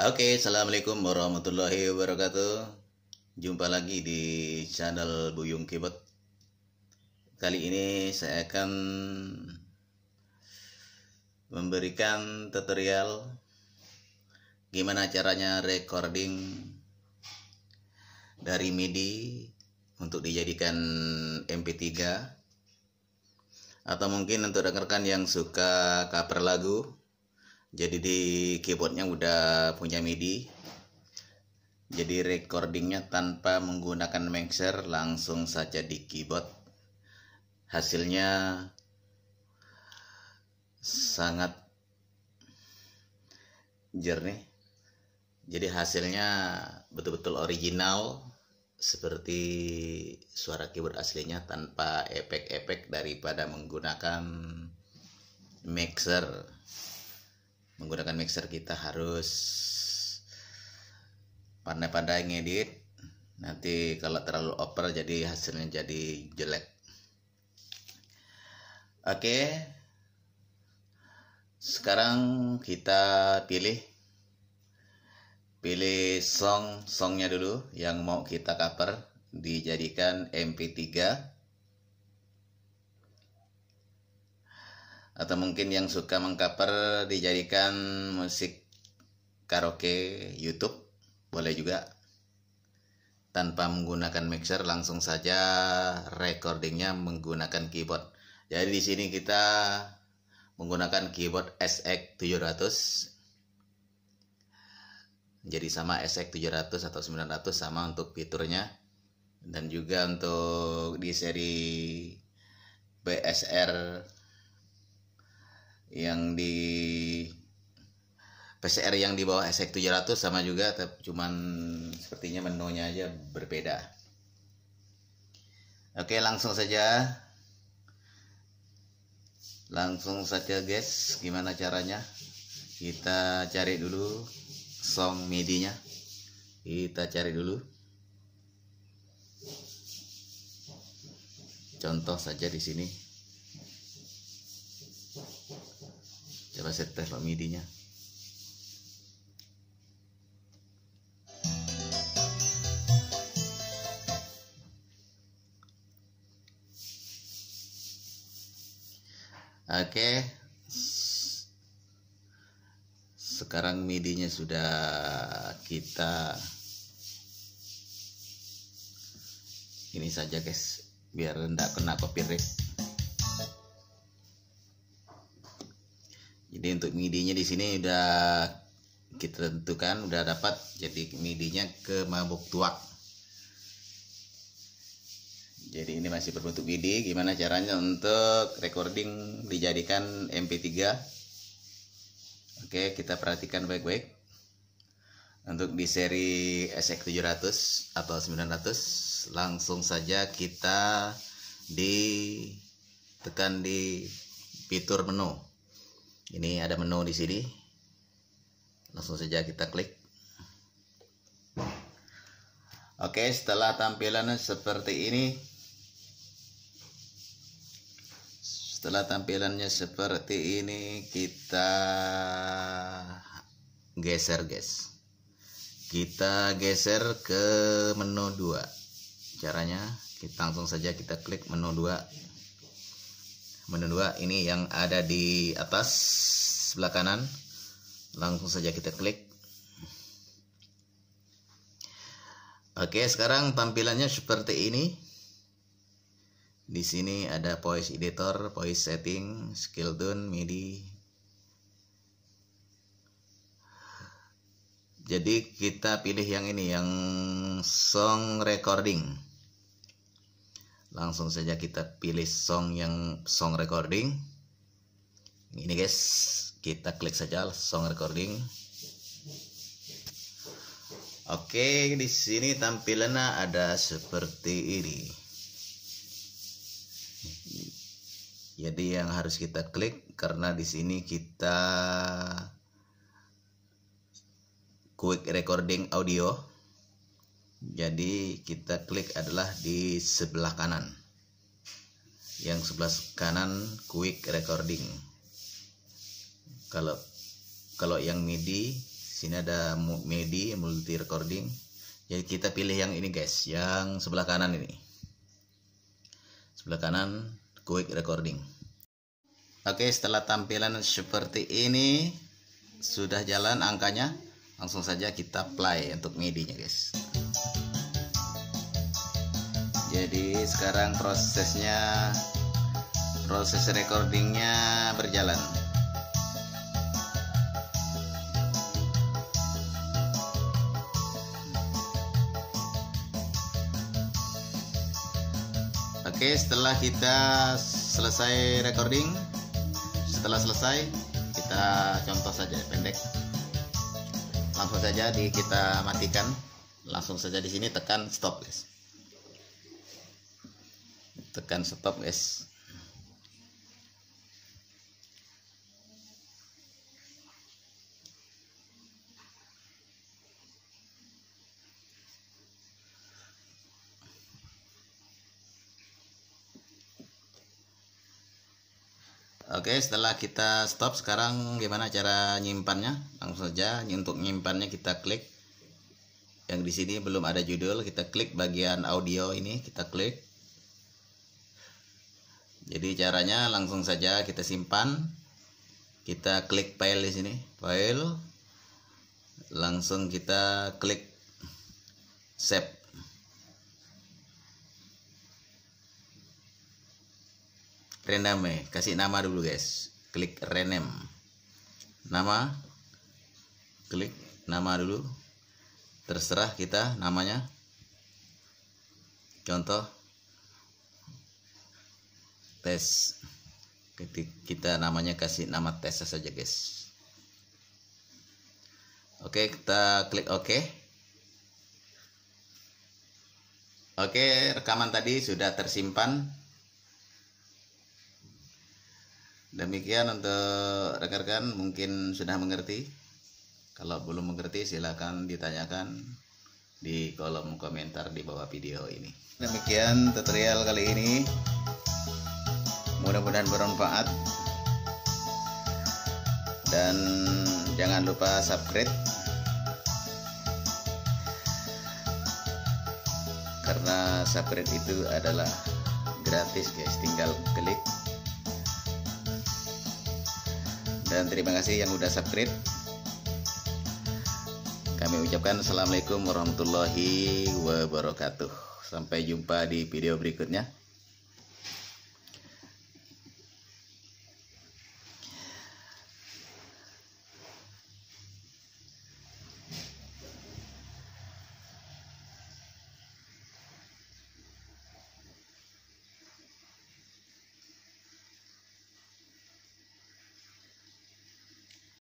Oke, Assalamualaikum warahmatullahi wabarakatuh Jumpa lagi di channel Buyung Kibet Kali ini saya akan memberikan tutorial Gimana caranya recording dari MIDI untuk dijadikan MP3 Atau mungkin untuk rekan-rekan yang suka cover lagu jadi di keyboardnya udah punya MIDI jadi recordingnya tanpa menggunakan mixer langsung saja di keyboard hasilnya sangat jernih jadi hasilnya betul-betul original seperti suara keyboard aslinya tanpa efek-efek daripada menggunakan mixer menggunakan mixer kita harus pandai-pandai ngedit nanti kalau terlalu over jadi hasilnya jadi jelek oke sekarang kita pilih pilih song songnya dulu yang mau kita cover dijadikan mp3 atau mungkin yang suka mengcover dijadikan musik karaoke YouTube boleh juga tanpa menggunakan mixer langsung saja recordingnya menggunakan keyboard jadi di sini kita menggunakan keyboard SX700 jadi sama SX700 atau 900 sama untuk fiturnya dan juga untuk di seri BSR yang di PCR yang di bawah SX 700 e sama juga tapi cuman sepertinya menunya aja berbeda oke langsung saja langsung saja guys gimana caranya kita cari dulu song midinya, kita cari dulu contoh saja di sini coba saya tes pak midinya Oke. Okay. Sekarang midinya sudah kita ini saja guys biar tidak kena copyright. jadi untuk midinya di sini udah kita tentukan udah dapat jadi midinya ke mabuk tuak jadi ini masih berbentuk midi gimana caranya untuk recording dijadikan mp3 oke kita perhatikan baik-baik untuk di seri SX700 atau 900 langsung saja kita ditekan di fitur menu ini ada menu di sini langsung saja kita klik oke setelah tampilannya seperti ini setelah tampilannya seperti ini kita geser guys kita geser ke menu 2 caranya kita langsung saja kita klik menu 2 menu dua ini yang ada di atas sebelah kanan langsung saja kita klik oke sekarang tampilannya seperti ini di sini ada voice editor voice setting skill tune midi jadi kita pilih yang ini yang song recording langsung saja kita pilih song yang song recording ini guys kita klik saja song recording oke di sini tampilannya ada seperti ini jadi yang harus kita klik karena di sini kita quick recording audio jadi kita klik adalah di sebelah kanan yang sebelah kanan quick recording kalau kalau yang MIDI sini ada MIDI multi recording jadi ya, kita pilih yang ini guys yang sebelah kanan ini sebelah kanan quick recording oke setelah tampilan seperti ini sudah jalan angkanya langsung saja kita play untuk MIDI guys jadi sekarang prosesnya proses recordingnya berjalan oke setelah kita selesai recording setelah selesai kita contoh saja pendek langsung saja di kita matikan langsung saja di sini tekan stop guys tekan stop guys Oke setelah kita stop sekarang gimana cara nyimpannya langsung saja untuk nyimpannya kita klik yang di sini belum ada judul kita klik bagian audio ini kita klik jadi caranya langsung saja kita simpan. Kita klik file di sini, file. Langsung kita klik save. Rename, kasih nama dulu guys. Klik rename. Nama klik nama dulu. Terserah kita namanya. Contoh tes ketika kita namanya kasih nama tes saja guys oke okay, kita klik oke okay. oke okay, rekaman tadi sudah tersimpan demikian untuk rekan-rekan mungkin sudah mengerti kalau belum mengerti silahkan ditanyakan di kolom komentar di bawah video ini demikian tutorial kali ini mudah-mudahan bermanfaat dan jangan lupa subscribe karena subscribe itu adalah gratis guys tinggal klik dan terima kasih yang udah subscribe kami ucapkan assalamualaikum warahmatullahi wabarakatuh sampai jumpa di video berikutnya